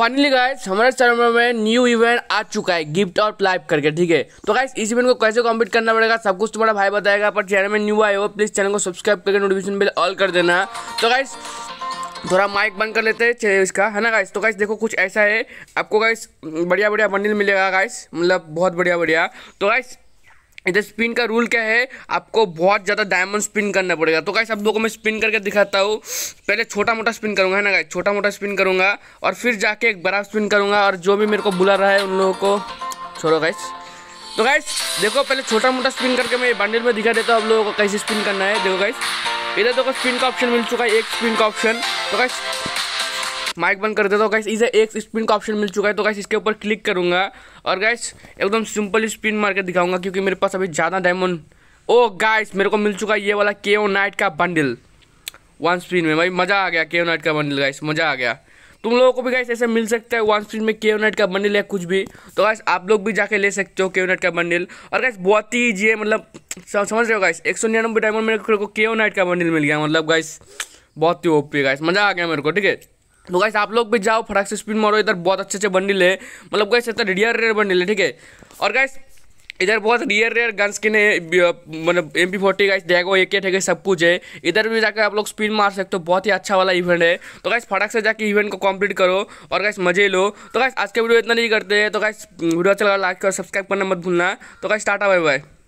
finally guys हमारे server में new event आ चुका है गिफ्ट और लाइव करके ठीक है तो गाइस इस इवेंट को कैसे कंप्लीट करना पड़ेगा सब कुछ तुम्हारा भाई बताएगा पर चैनल में न्यू आए हो प्लीज़ चैनल को सब्सक्राइब करके नोटिफिकेशन बिल ऑल कर देना तो गाइस थोड़ा माइक बंद कर लेते हैं इसका है ना गाइस तो गाइस देखो कुछ ऐसा है आपको गाइस बढ़िया बढ़िया बंडल मिलेगा गाइस मतलब बहुत बढ़िया बढ़िया तो गाइस इधर स्पिन का रूल क्या है आपको बहुत ज़्यादा डायमंड स्पिन करना पड़ेगा तो गाइस आप लोगों को मैं स्पिन करके दिखाता हूँ पहले छोटा मोटा स्पिन करूँगा है ना गाइस छोटा मोटा स्पिन करूँगा और फिर जाके एक बड़ा स्पिन करूँगा और जो भी मेरे को बुला रहा है उन लोगों को छोड़ो गाइस तो गाइस देखो पहले छोटा मोटा स्पिन करके मैं बंडल में दिखा देता हूँ आप लोगों को कैसे स्पिन करना है देखो गाइस इधर देखो स्पिन का ऑप्शन मिल चुका है एक स्पिन का ऑप्शन तो गाइस माइक बंद कर देता हूँ गैस इसे एक स्पिन का ऑप्शन मिल चुका है तो गैस इसके ऊपर क्लिक करूँगा और गैस एकदम सिंपल स्पिन मार के दिखाऊंगा क्योंकि मेरे पास अभी ज़्यादा डायमंड ओ गाइस मेरे को मिल चुका है ये वाला के ओ नाइट का बंडल वन स्पिन में भाई मज़ा आ गया के ओ नाइट का बंडल गाइस मज़ा आ गया तुम लोगों को भी गाइस ऐसे मिल सकता है वन स्पिन में के नाइट का बंडल या कुछ भी तो गाइस आप लोग भी जाके ले सकते हो के नाइट का बंडल और गाइस बहुत ही ईजी है मतलब समझ रहे हो गाइस एक सौ निन्यानवे डायमंड मेरे को के नाइट का बंडल मिल गया मतलब गाइस बहुत ही ओपी गाइस मज़ा आ गया मेरे को ठीक है तो गैस आप लोग भी जाओ फटाक से स्पिन मारो इधर बहुत अच्छे अच्छे बंडल है मतलब गैस इतना रियर रेयर बंडल है ठीक है और गैस इधर बहुत रियर रेयर गन स्किन है मतलब एम पी फोर्टी गाइस डैगो एक ठीक है सब कुछ है इधर भी जाकर आप लोग स्पिन मार सकते हो बहुत ही अच्छा वाला इवेंट है तो गाइस फटाक से जाके इवेंट को कम्प्लीट करो और गाइस मजे लो तो गाइस आज के वीडियो इतना नहीं करते हैं तो गाइस वीडियो अच्छा लगा लाइक और सब्सक्राइब करना मत भूलना तो गाइस टाटा बाय बाय